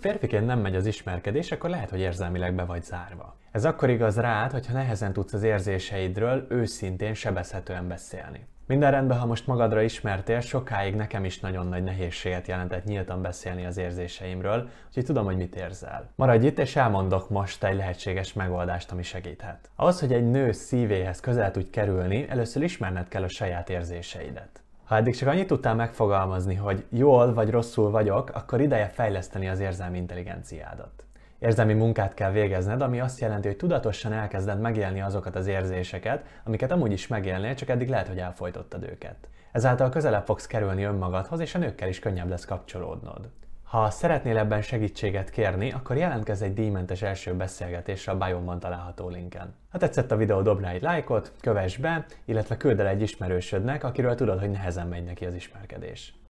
férfiként nem megy az ismerkedés, akkor lehet, hogy érzelmileg be vagy zárva. Ez akkor igaz rád, hogyha nehezen tudsz az érzéseidről őszintén, sebezhetően beszélni. Minden rendben, ha most magadra ismertél, sokáig nekem is nagyon nagy nehézséget jelentett nyíltan beszélni az érzéseimről, úgyhogy tudom, hogy mit érzel. Maradj itt, és elmondok most egy lehetséges megoldást, ami segíthet. Ahhoz, hogy egy nő szívéhez közel tudj kerülni, először ismerned kell a saját érzéseidet. Ha eddig csak annyit tudtál megfogalmazni, hogy jól vagy rosszul vagyok, akkor ideje fejleszteni az érzelmi intelligenciádat. Érzelmi munkát kell végezned, ami azt jelenti, hogy tudatosan elkezded megélni azokat az érzéseket, amiket amúgy is megélnél, csak eddig lehet, hogy elfolytottad őket. Ezáltal közelebb fogsz kerülni önmagadhoz, és a nőkkel is könnyebb lesz kapcsolódnod. Ha szeretnél ebben segítséget kérni, akkor jelentkezz egy díjmentes első beszélgetésre a biomban található linken. Ha tetszett a videó, dobj egy lájkot, kövess be, illetve küldd el egy ismerősödnek, akiről tudod, hogy nehezen megy neki az ismerkedés.